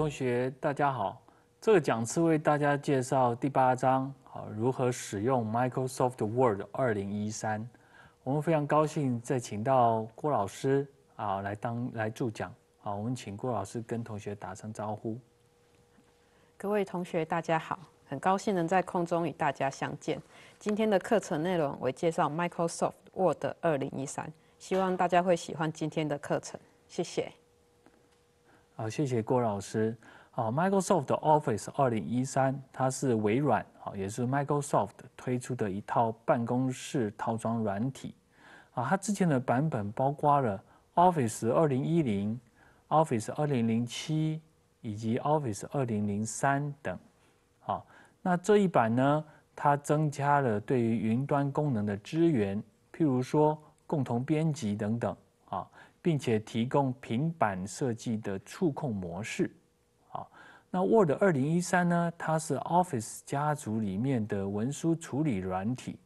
同学大家好，这个讲次为大家介绍第八章，好如何使用 Microsoft Word 二零一三。我们非常高兴再请到郭老师啊来当来助讲啊，我们请郭老师跟同学打声招呼。各位同学大家好，很高兴能在空中与大家相见。今天的课程内容为介绍 Microsoft Word 二零一三，希望大家会喜欢今天的课程，谢谢。好，谢谢郭老师。好，Microsoft Office 2013，它是微软，好，也是 Microsoft 推出的一套办公室套装软体。啊，它之前的版本包括了 Office 2010、Office 2007以及 Office 2003等。好，那这一版呢，它增加了对于云端功能的支援，譬如说共同编辑等等。并且提供平板设计的触控模式，啊，那 Word 二零一三呢？它是 Office 家族里面的文书处理软体，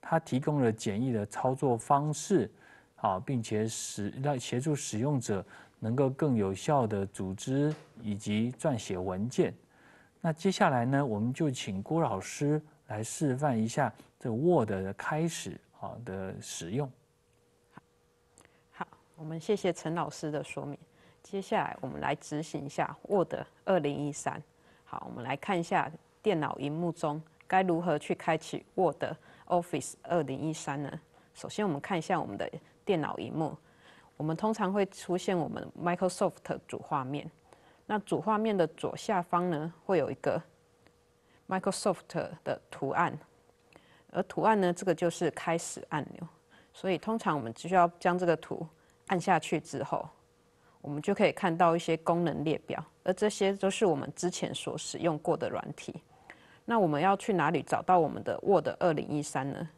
它提供了简易的操作方式，啊，并且使让协助使用者能够更有效的组织以及撰写文件。那接下来呢，我们就请郭老师来示范一下这 Word 的开始，好的使用。我们谢谢陈老师的说明。接下来，我们来执行一下 Word 2013。好，我们来看一下电脑屏幕中该如何去开启 Word Office 2013呢？首先，我们看一下我们的电脑屏幕。我们通常会出现我们 Microsoft 主画面。那主画面的左下方呢，会有一个 Microsoft 的图案。而图案呢，这个就是开始按钮。所以，通常我们只需要将这个图。按下去之后，我们就可以看到一些功能列表，而这些都是我们之前所使用过的软体。那我们要去哪里找到我们的 Word 二零一三呢？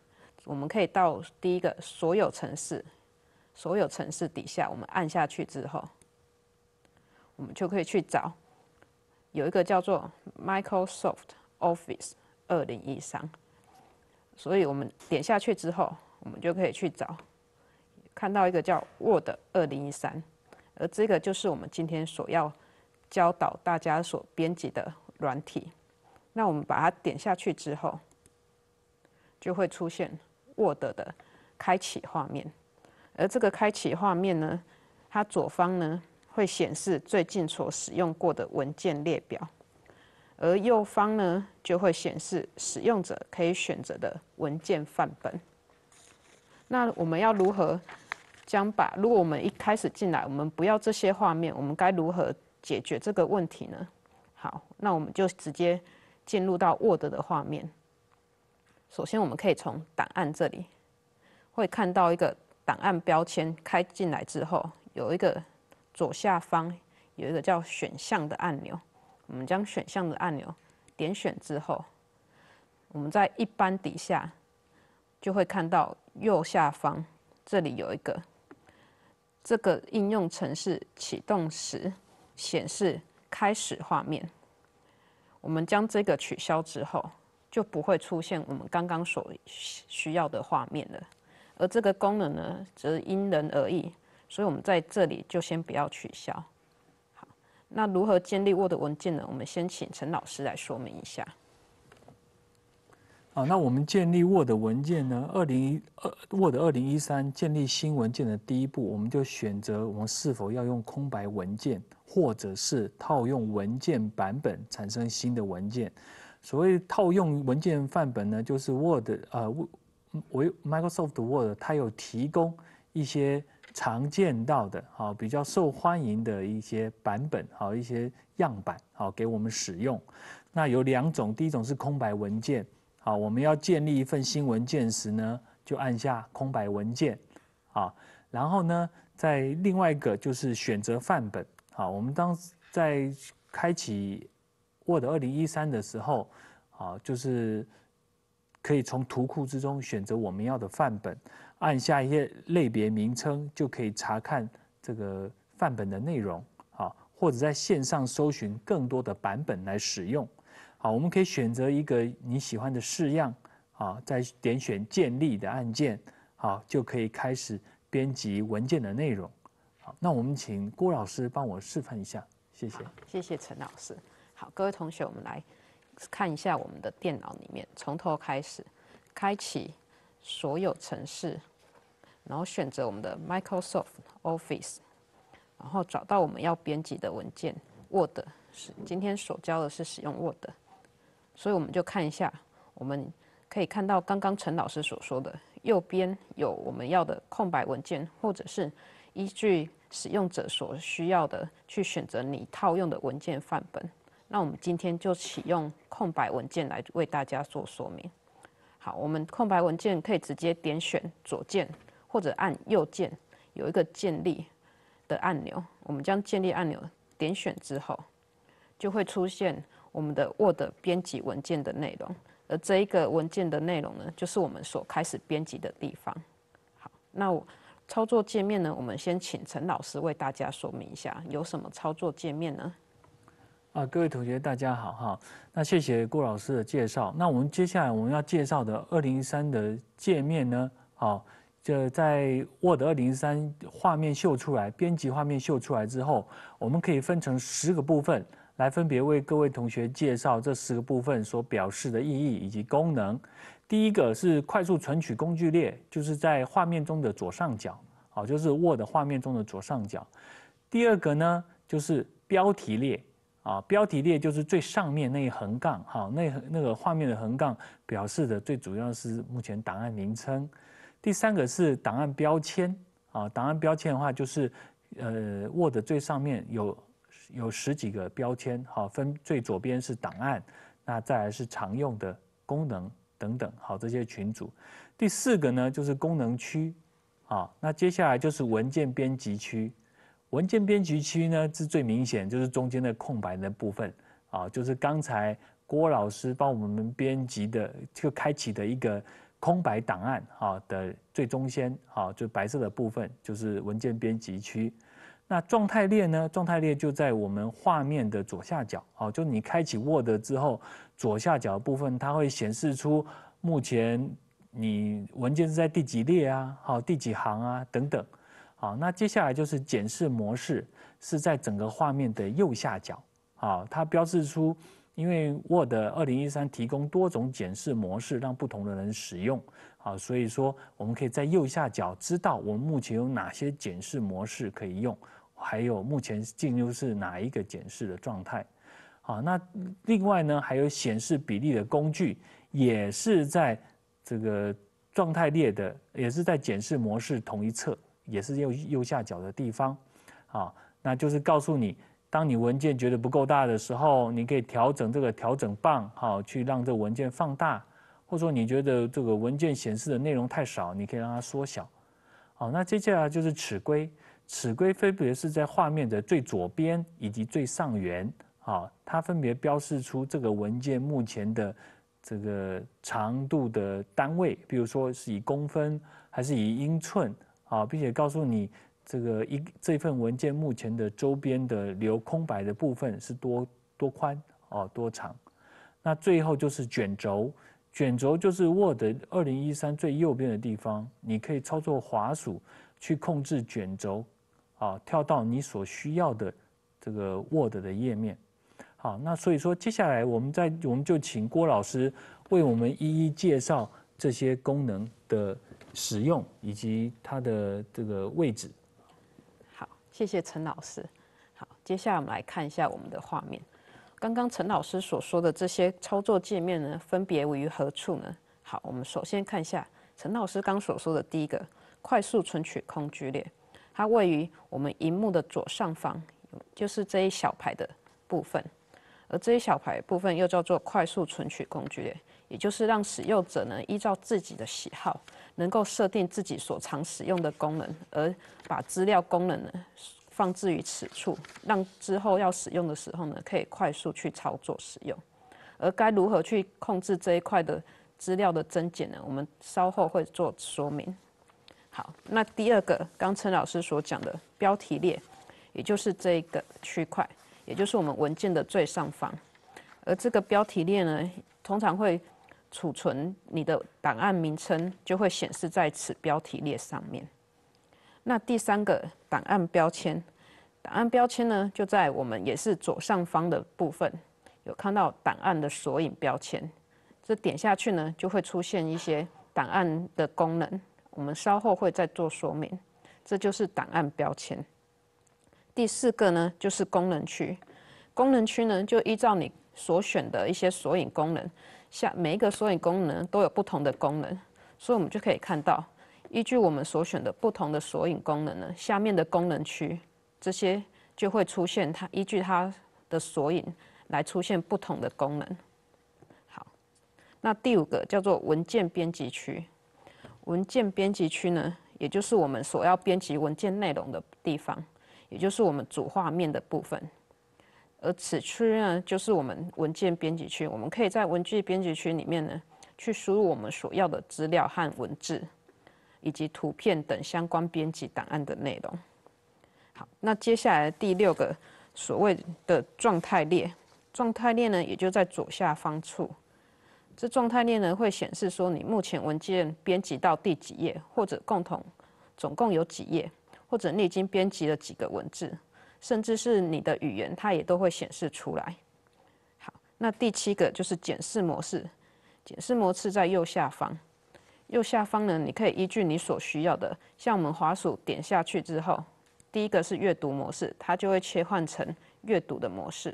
我们可以到第一个“所有城市，所有城市底下，我们按下去之后，我们就可以去找有一个叫做 Microsoft Office 二零一三。所以我们点下去之后，我们就可以去找。看到一个叫 Word 二零一三，而这个就是我们今天所要教导大家所编辑的软体。那我们把它点下去之后，就会出现 Word 的开启画面。而这个开启画面呢，它左方呢会显示最近所使用过的文件列表，而右方呢就会显示使用者可以选择的文件范本。那我们要如何？将把如果我们一开始进来，我们不要这些画面，我们该如何解决这个问题呢？好，那我们就直接进入到 Word 的画面。首先，我们可以从档案这里会看到一个档案标签，开进来之后有一个左下方有一个叫选项的按钮。我们将选项的按钮点选之后，我们在一般底下就会看到右下方这里有一个。这个应用程式启动时显示开始画面，我们将这个取消之后，就不会出现我们刚刚所需要的画面了。而这个功能呢，则因人而异，所以我们在这里就先不要取消。好，那如何建立 Word 文件呢？我们先请陈老师来说明一下。啊，那我们建立 Word 文件呢？二零二 Word 二零一三建立新文件的第一步，我们就选择我们是否要用空白文件，或者是套用文件版本产生新的文件。所谓套用文件范本呢，就是 Word 呃为 Microsoft Word 它有提供一些常见到的好比较受欢迎的一些版本好一些样板好给我们使用。那有两种，第一种是空白文件。啊，我们要建立一份新文件时呢，就按下空白文件，啊，然后呢，在另外一个就是选择范本，啊，我们当在开启 Word 二零一三的时候，啊，就是可以从图库之中选择我们要的范本，按下一些类别名称就可以查看这个范本的内容，啊，或者在线上搜寻更多的版本来使用。好，我们可以选择一个你喜欢的式样，好，再点选建立的按键，好，就可以开始编辑文件的内容。好，那我们请郭老师帮我示范一下，谢谢。谢谢陈老师。好，各位同学，我们来看一下我们的电脑里面，从头开始，开启所有程式，然后选择我们的 Microsoft Office，然后找到我们要编辑的文件 Word，是今天所教的是使用 Word。所以我们就看一下，我们可以看到刚刚陈老师所说的，右边有我们要的空白文件，或者是依据使用者所需要的去选择你套用的文件范本。那我们今天就启用空白文件来为大家做说明。好，我们空白文件可以直接点选左键，或者按右键，有一个建立的按钮。我们将建立按钮点选之后，就会出现。我们的 Word 编辑文件的内容，而这一个文件的内容呢，就是我们所开始编辑的地方。好，那操作界面呢？我们先请陈老师为大家说明一下，有什么操作界面呢？啊，各位同学大家好哈，那谢谢郭老师的介绍。那我们接下来我们要介绍的二零三的界面呢，好，就在 Word 二零三画面秀出来，编辑画面秀出来之后，我们可以分成十个部分。来分别为各位同学介绍这四个部分所表示的意义以及功能。第一个是快速存取工具列，就是在画面中的左上角，好，就是 Word 画面中的左上角。第二个呢，就是标题列，啊，标题列就是最上面那一横杠，哈，那那个画面的横杠表示的最主要是目前档案名称。第三个是档案标签，啊，档案标签的话就是，呃，Word 最上面有。有十几个标签，好，分最左边是档案，那再来是常用的功能等等，好，这些群组。第四个呢就是功能区，啊，那接下来就是文件编辑区。文件编辑区呢是最明显，就是中间的空白的部分，啊，就是刚才郭老师帮我们编辑的，就开启的一个空白档案，啊的最中间，啊，就白色的部分就是文件编辑区。那状态列呢？状态列就在我们画面的左下角，好，就你开启 Word 之后，左下角部分它会显示出目前你文件是在第几列啊，好，第几行啊等等，好，那接下来就是检视模式是在整个画面的右下角，好，它标示出因为 Word 2013提供多种检视模式让不同的人使用，好，所以说我们可以在右下角知道我们目前有哪些检视模式可以用。还有目前进入是哪一个检视的状态？啊，那另外呢，还有显示比例的工具，也是在这个状态列的，也是在检视模式同一侧，也是右右下角的地方。啊，那就是告诉你，当你文件觉得不够大的时候，你可以调整这个调整棒，好去让这文件放大，或者说你觉得这个文件显示的内容太少，你可以让它缩小。好，那接下来就是尺规。尺规分别是在画面的最左边以及最上缘，啊，它分别标示出这个文件目前的这个长度的单位，比如说是以公分还是以英寸，啊，并且告诉你这个一这份文件目前的周边的留空白的部分是多多宽，啊，多长。那最后就是卷轴，卷轴就是 Word 二零一三最右边的地方，你可以操作滑鼠去控制卷轴。啊，跳到你所需要的这个 Word 的页面。好，那所以说，接下来我们再，我们就请郭老师为我们一一介绍这些功能的使用以及它的这个位置。好，谢谢陈老师。好，接下来我们来看一下我们的画面。刚刚陈老师所说的这些操作界面呢，分别位于何处呢？好，我们首先看一下陈老师刚所说的第一个快速存取空居列。它位于我们荧幕的左上方，就是这一小排的部分，而这一小排部分又叫做快速存取工具也就是让使用者呢依照自己的喜好，能够设定自己所常使用的功能，而把资料功能呢放置于此处，让之后要使用的时候呢可以快速去操作使用。而该如何去控制这一块的资料的增减呢？我们稍后会做说明。好，那第二个刚陈老师所讲的标题列，也就是这个区块，也就是我们文件的最上方。而这个标题列呢，通常会储存你的档案名称，就会显示在此标题列上面。那第三个档案标签，档案标签呢，就在我们也是左上方的部分，有看到档案的索引标签，这点下去呢，就会出现一些档案的功能。我们稍后会再做说明，这就是档案标签。第四个呢，就是功能区。功能区呢，就依照你所选的一些索引功能，像每一个索引功能都有不同的功能，所以我们就可以看到，依据我们所选的不同的索引功能呢，下面的功能区这些就会出现，它依据它的索引来出现不同的功能。好，那第五个叫做文件编辑区。文件编辑区呢，也就是我们所要编辑文件内容的地方，也就是我们主画面的部分。而此区呢，就是我们文件编辑区。我们可以在文具编辑区里面呢，去输入我们所要的资料和文字，以及图片等相关编辑档案的内容。好，那接下来第六个所谓的状态列，状态列呢，也就在左下方处。这状态列呢会显示说你目前文件编辑到第几页，或者共同总共有几页，或者你已经编辑了几个文字，甚至是你的语言，它也都会显示出来。好，那第七个就是检视模式，检视模式在右下方，右下方呢你可以依据你所需要的，像我们滑鼠点下去之后，第一个是阅读模式，它就会切换成阅读的模式，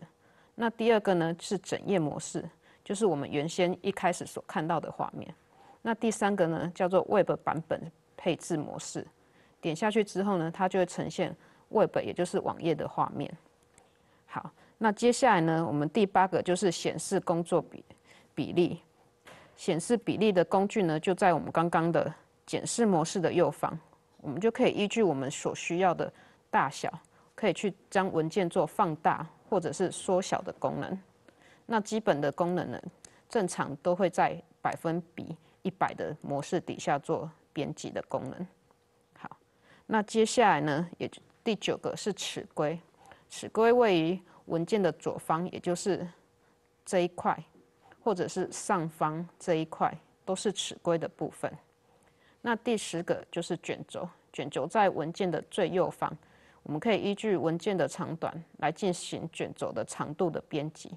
那第二个呢是整页模式。就是我们原先一开始所看到的画面。那第三个呢，叫做 Web 版本配置模式。点下去之后呢，它就会呈现 Web，也就是网页的画面。好，那接下来呢，我们第八个就是显示工作比比例。显示比例的工具呢，就在我们刚刚的检视模式的右方，我们就可以依据我们所需要的大小，可以去将文件做放大或者是缩小的功能。那基本的功能呢，正常都会在百分比一百的模式底下做编辑的功能。好，那接下来呢，也就第九个是尺规，尺规位于文件的左方，也就是这一块，或者是上方这一块，都是尺规的部分。那第十个就是卷轴，卷轴在文件的最右方，我们可以依据文件的长短来进行卷轴的长度的编辑。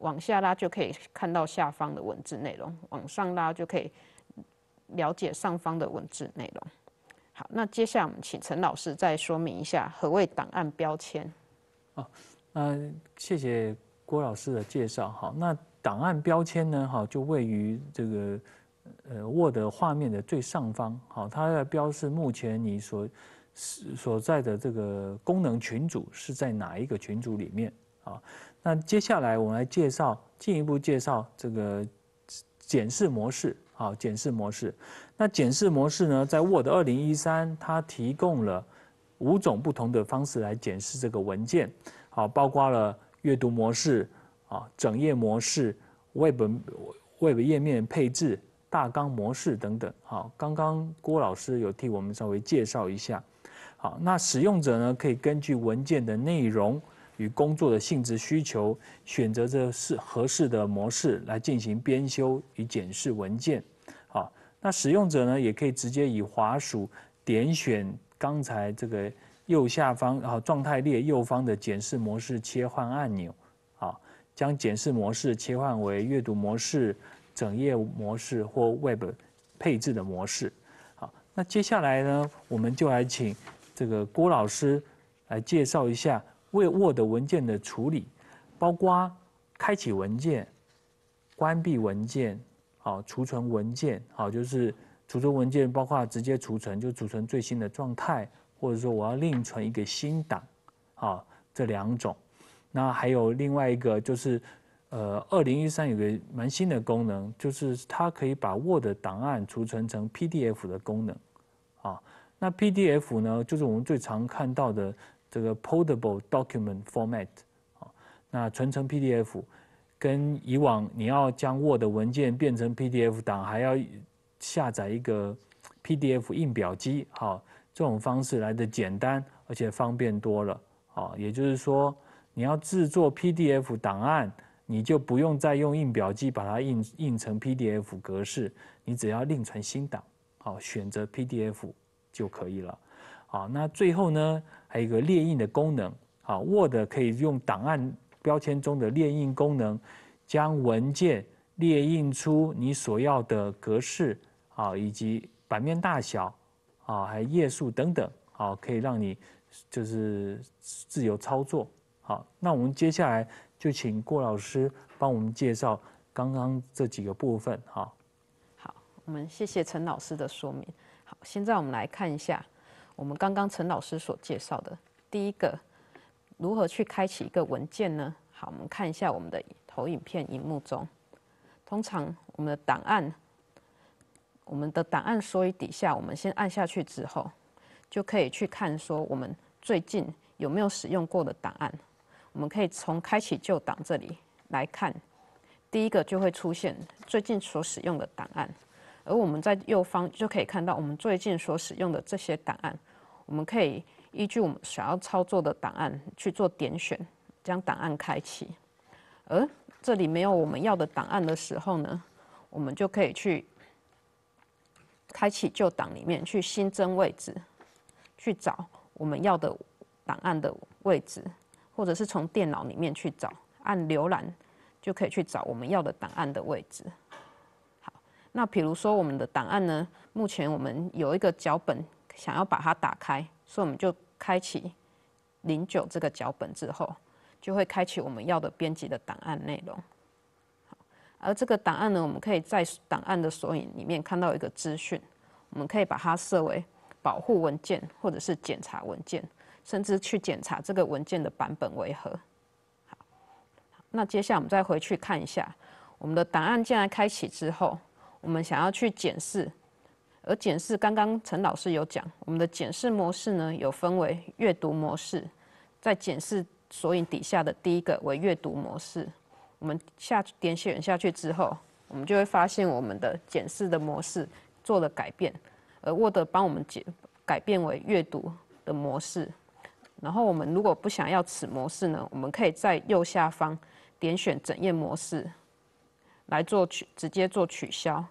往下拉就可以看到下方的文字内容，往上拉就可以了解上方的文字内容。好，那接下来我们请陈老师再说明一下何谓档案标签。哦，那谢谢郭老师的介绍。好，那档案标签呢？哈，就位于这个呃 Word 画面的最上方。好，它的标示目前你所所在的这个功能群组是在哪一个群组里面啊？那接下来我们来介绍，进一步介绍这个检视模式，好，检视模式。那检视模式呢，在 Word 二零一三，它提供了五种不同的方式来检视这个文件，好，包括了阅读模式、啊整页模式、Web Web 页面配置、大纲模式等等，好，刚刚郭老师有替我们稍微介绍一下，好，那使用者呢可以根据文件的内容。与工作的性质需求，选择这是合适的模式来进行编修与检视文件。好，那使用者呢也可以直接以滑鼠点选刚才这个右下方啊状态列右方的检视模式切换按钮，好，将检视模式切换为阅读模式、整页模式或 Web 配置的模式。好，那接下来呢，我们就来请这个郭老师来介绍一下。为 Word 文件的处理，包括开启文件、关闭文件、好储存文件，好就是储存文件，包括直接储存就储存最新的状态，或者说我要另存一个新档，好这两种。那还有另外一个就是，呃，二零一三有个蛮新的功能，就是它可以把 Word 档案储存成 PDF 的功能，啊，那 PDF 呢，就是我们最常看到的。这个 Portable Document Format，啊，那存成 PDF，跟以往你要将 Word 文件变成 PDF 档，还要下载一个 PDF 印表机，好，这种方式来的简单而且方便多了，啊，也就是说你要制作 PDF 档案，你就不用再用印表机把它印印成 PDF 格式，你只要另存新档，好，选择 PDF 就可以了。好，那最后呢，还有一个列印的功能。好，Word 可以用档案标签中的列印功能，将文件列印出你所要的格式，好，以及版面大小，啊，还页数等等，好，可以让你就是自由操作。好，那我们接下来就请郭老师帮我们介绍刚刚这几个部分。好，好，我们谢谢陈老师的说明。好，现在我们来看一下。我们刚刚陈老师所介绍的第一个，如何去开启一个文件呢？好，我们看一下我们的投影片，荧幕中，通常我们的档案，我们的档案缩一底下，我们先按下去之后，就可以去看说我们最近有没有使用过的档案。我们可以从开启旧档这里来看，第一个就会出现最近所使用的档案。而我们在右方就可以看到我们最近所使用的这些档案，我们可以依据我们想要操作的档案去做点选，将档案开启。而这里没有我们要的档案的时候呢，我们就可以去开启旧档里面去新增位置，去找我们要的档案的位置，或者是从电脑里面去找，按浏览就可以去找我们要的档案的位置。那比如说，我们的档案呢，目前我们有一个脚本想要把它打开，所以我们就开启零九这个脚本之后，就会开启我们要的编辑的档案内容。而这个档案呢，我们可以在档案的索引里面看到一个资讯，我们可以把它设为保护文件，或者是检查文件，甚至去检查这个文件的版本为何。好，那接下来我们再回去看一下，我们的档案既然开启之后。我们想要去检视，而检视刚刚陈老师有讲，我们的检视模式呢，有分为阅读模式，在检视索引底下的第一个为阅读模式。我们下点选下去之后，我们就会发现我们的检视的模式做了改变，而 Word 帮我们解改变为阅读的模式。然后我们如果不想要此模式呢，我们可以在右下方点选整页模式。来做取直接做取消，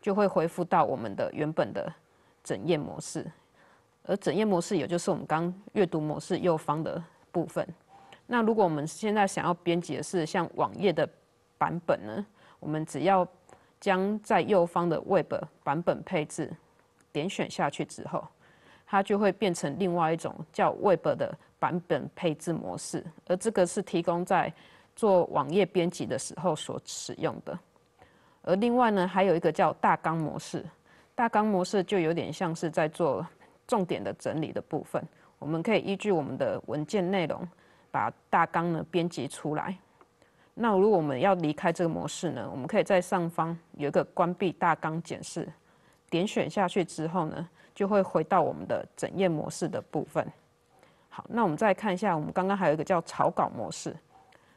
就会恢复到我们的原本的整页模式。而整页模式也就是我们刚阅读模式右方的部分。那如果我们现在想要编辑的是像网页的版本呢？我们只要将在右方的 Web 版本配置点选下去之后，它就会变成另外一种叫 Web 的版本配置模式。而这个是提供在做网页编辑的时候所使用的，而另外呢，还有一个叫大纲模式。大纲模式就有点像是在做重点的整理的部分。我们可以依据我们的文件内容，把大纲呢编辑出来。那如果我们要离开这个模式呢，我们可以在上方有一个关闭大纲检视，点选下去之后呢，就会回到我们的整页模式的部分。好，那我们再看一下，我们刚刚还有一个叫草稿模式。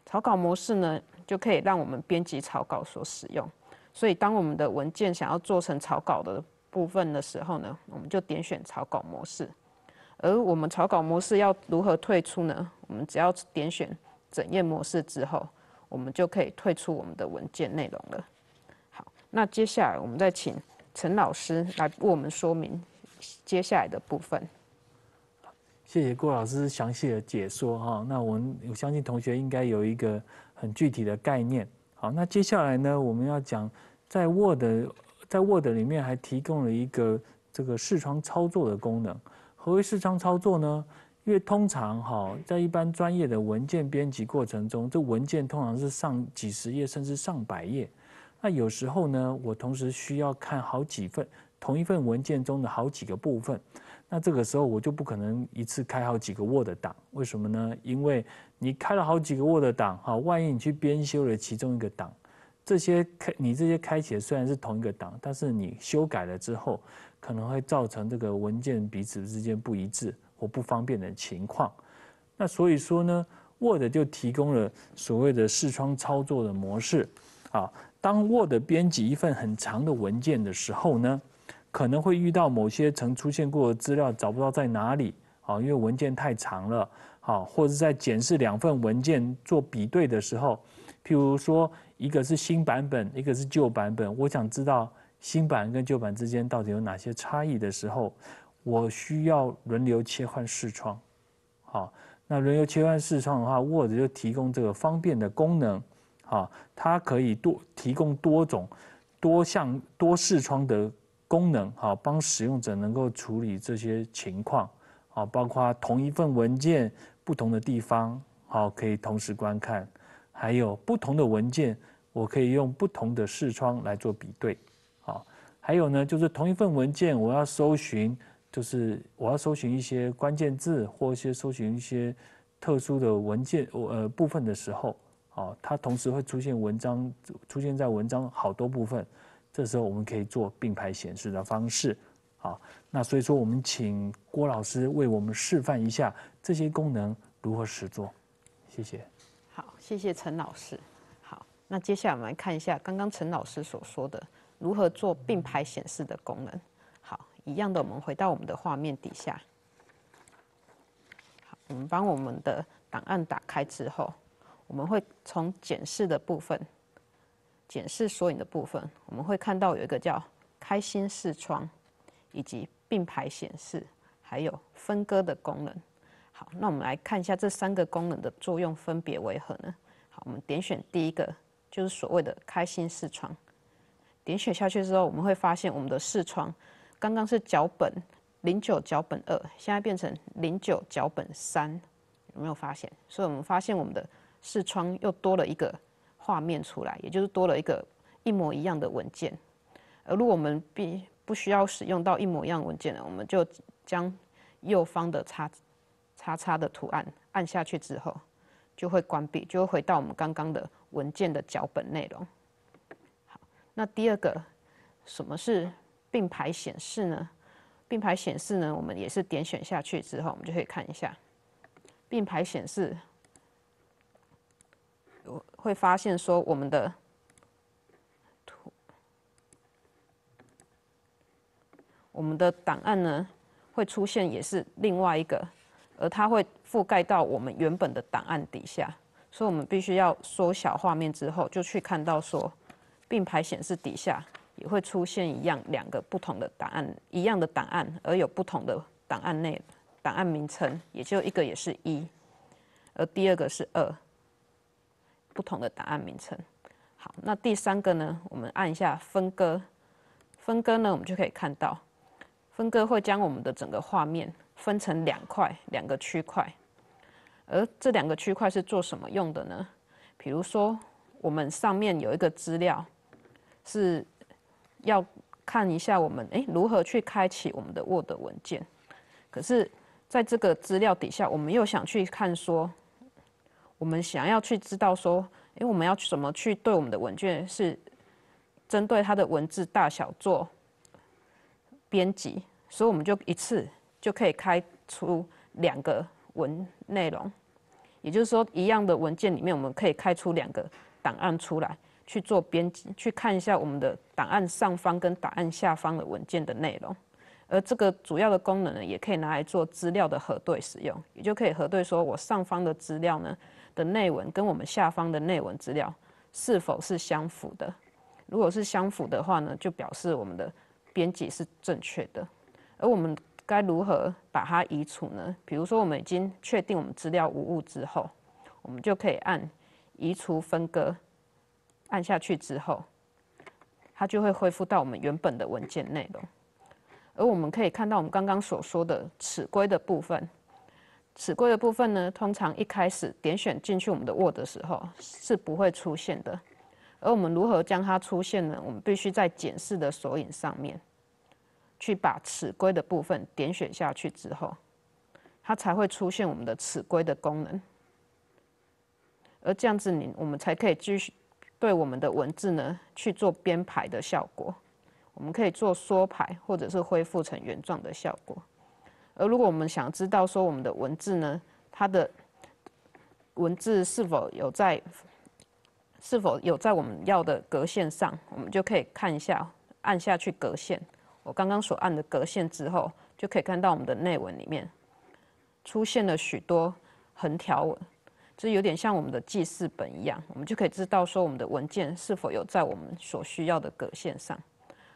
草稿模式呢，就可以让我们编辑草稿所使用。所以，当我们的文件想要做成草稿的部分的时候呢，我们就点选草稿模式。而我们草稿模式要如何退出呢？我们只要点选整页模式之后，我们就可以退出我们的文件内容了。好，那接下来我们再请陈老师来为我们说明接下来的部分。谢谢郭老师详细的解说哈，那我们我相信同学应该有一个很具体的概念。好，那接下来呢，我们要讲在 Word 在 Word 里面还提供了一个这个视窗操作的功能。何为视窗操作呢？因为通常哈，在一般专业的文件编辑过程中，这文件通常是上几十页甚至上百页。那有时候呢，我同时需要看好几份同一份文件中的好几个部分。那这个时候我就不可能一次开好几个 Word 档，为什么呢？因为你开了好几个 Word 档，哈，万一你去编修了其中一个档，这些开你这些开起来虽然是同一个档，但是你修改了之后，可能会造成这个文件彼此之间不一致或不方便的情况。那所以说呢，Word 就提供了所谓的视窗操作的模式，啊，当 Word 编辑一份很长的文件的时候呢？可能会遇到某些曾出现过的资料找不到在哪里啊？因为文件太长了啊，或者在检视两份文件做比对的时候，譬如说一个是新版本，一个是旧版本，我想知道新版跟旧版之间到底有哪些差异的时候，我需要轮流切换视窗。好，那轮流切换视窗的话，Word 就提供这个方便的功能啊，它可以多提供多种、多项多视窗的。功能好，帮使用者能够处理这些情况，啊，包括同一份文件不同的地方，好，可以同时观看，还有不同的文件，我可以用不同的视窗来做比对，好，还有呢，就是同一份文件我要搜寻，就是我要搜寻一些关键字或一些搜寻一些特殊的文件，我呃部分的时候，好，它同时会出现文章出现在文章好多部分。这时候我们可以做并排显示的方式，好，那所以说我们请郭老师为我们示范一下这些功能如何实做，谢谢。好，谢谢陈老师。好，那接下来我们来看一下刚刚陈老师所说的如何做并排显示的功能。好，一样的，我们回到我们的画面底下，好，我们把我们的档案打开之后，我们会从检视的部分。检视索引的部分，我们会看到有一个叫“开心视窗”，以及并排显示，还有分割的功能。好，那我们来看一下这三个功能的作用分别为何呢？好，我们点选第一个，就是所谓的“开心视窗”。点选下去之后，我们会发现我们的视窗刚刚是脚本零九脚本二，现在变成零九脚本三，有没有发现？所以，我们发现我们的视窗又多了一个。画面出来，也就是多了一个一模一样的文件。而如果我们并不需要使用到一模一样文件了，我们就将右方的叉叉叉的图案按下去之后，就会关闭，就会回到我们刚刚的文件的脚本内容。好，那第二个什么是并排显示呢？并排显示呢，我们也是点选下去之后，我们就可以看一下并排显示。会发现说我们的图，我们的档案呢会出现，也是另外一个，而它会覆盖到我们原本的档案底下，所以我们必须要缩小画面之后，就去看到说并排显示底下也会出现一样两个不同的档案，一样的档案，而有不同的档案内档案名称，也就一个也是一，而第二个是二。不同的档案名称。好，那第三个呢？我们按一下分割，分割呢，我们就可以看到，分割会将我们的整个画面分成两块，两个区块。而这两个区块是做什么用的呢？比如说，我们上面有一个资料是要看一下我们哎，如何去开启我们的 Word 文件。可是，在这个资料底下，我们又想去看说。我们想要去知道说，因为我们要怎么去对我们的文件是针对它的文字大小做编辑，所以我们就一次就可以开出两个文内容，也就是说，一样的文件里面我们可以开出两个档案出来去做编辑，去看一下我们的档案上方跟档案下方的文件的内容。而这个主要的功能呢，也可以拿来做资料的核对使用，也就可以核对说我上方的资料呢。的内文跟我们下方的内文资料是否是相符的？如果是相符的话呢，就表示我们的编辑是正确的。而我们该如何把它移除呢？比如说，我们已经确定我们资料无误之后，我们就可以按移除分割，按下去之后，它就会恢复到我们原本的文件内容。而我们可以看到我们刚刚所说的尺规的部分。尺规的部分呢，通常一开始点选进去我们的 Word 的时候是不会出现的，而我们如何将它出现呢？我们必须在检视的索引上面，去把尺规的部分点选下去之后，它才会出现我们的尺规的功能，而这样子你我们才可以继续对我们的文字呢去做编排的效果，我们可以做缩排或者是恢复成原状的效果。而如果我们想知道说我们的文字呢，它的文字是否有在，是否有在我们要的格线上，我们就可以看一下，按下去格线。我刚刚所按的格线之后，就可以看到我们的内文里面出现了许多横条纹，这有点像我们的记事本一样。我们就可以知道说我们的文件是否有在我们所需要的格线上。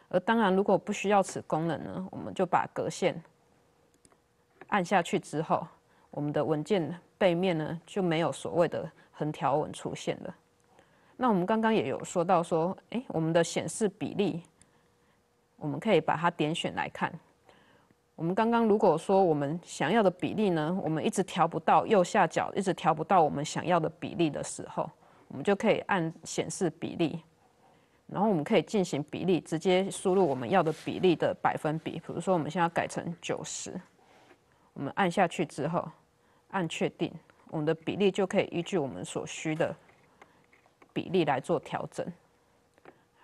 而当然，如果不需要此功能呢，我们就把格线。按下去之后，我们的文件背面呢就没有所谓的横条纹出现了。那我们刚刚也有说到说，哎，我们的显示比例，我们可以把它点选来看。我们刚刚如果说我们想要的比例呢，我们一直调不到右下角，一直调不到我们想要的比例的时候，我们就可以按显示比例，然后我们可以进行比例，直接输入我们要的比例的百分比。比如说，我们现在改成九十。我们按下去之后，按确定，我们的比例就可以依据我们所需的比例来做调整。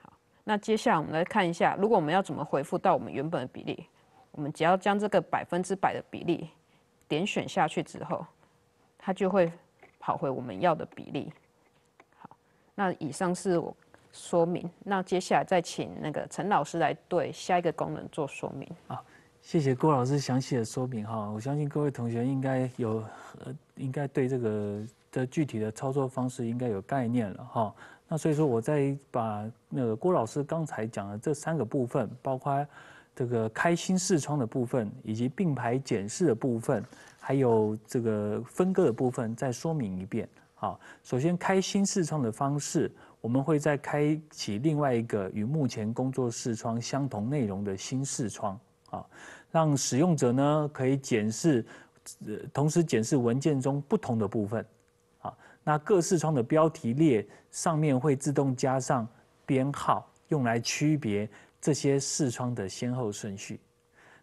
好，那接下来我们来看一下，如果我们要怎么回复到我们原本的比例，我们只要将这个百分之百的比例点选下去之后，它就会跑回我们要的比例。好，那以上是我说明，那接下来再请那个陈老师来对下一个功能做说明啊。谢谢郭老师详细的说明哈，我相信各位同学应该有，应该对这个的具体的操作方式应该有概念了哈。那所以说，我再把那个郭老师刚才讲的这三个部分，包括这个开心视窗的部分，以及并排检视的部分，还有这个分割的部分，再说明一遍。好，首先开心视窗的方式，我们会再开启另外一个与目前工作视窗相同内容的新视窗啊。让使用者呢可以检视，呃，同时检视文件中不同的部分，啊，那各视窗的标题列上面会自动加上编号，用来区别这些视窗的先后顺序。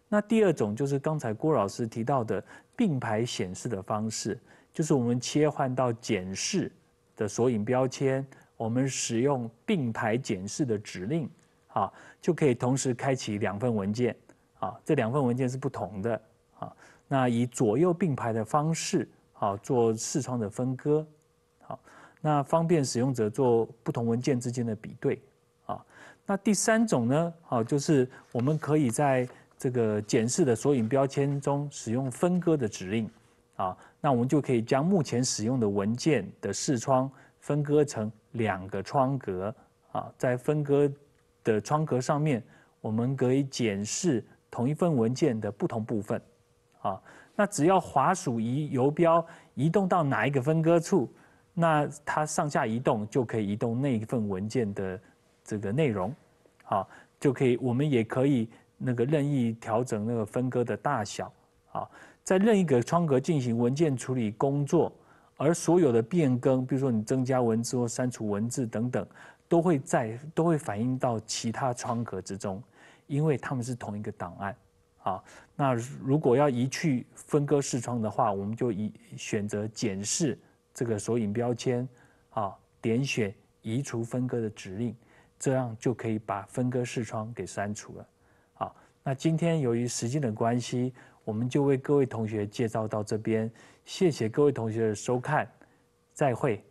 那第二种就是刚才郭老师提到的并排显示的方式，就是我们切换到检视的索引标签，我们使用并排检视的指令，啊，就可以同时开启两份文件。啊，这两份文件是不同的啊。那以左右并排的方式啊，做视窗的分割，好，那方便使用者做不同文件之间的比对啊。那第三种呢，好，就是我们可以在这个检视的索引标签中使用分割的指令啊。那我们就可以将目前使用的文件的视窗分割成两个窗格啊。在分割的窗格上面，我们可以检视。同一份文件的不同部分，啊，那只要滑鼠移游标移动到哪一个分割处，那它上下移动就可以移动那一份文件的这个内容，啊，就可以我们也可以那个任意调整那个分割的大小，啊，在任意一个窗格进行文件处理工作，而所有的变更，比如说你增加文字或删除文字等等，都会在都会反映到其他窗格之中。因为它们是同一个档案，啊，那如果要移去分割视窗的话，我们就移选择检视这个索引标签，啊，点选移除分割的指令，这样就可以把分割视窗给删除了，啊，那今天由于时间的关系，我们就为各位同学介绍到这边，谢谢各位同学的收看，再会。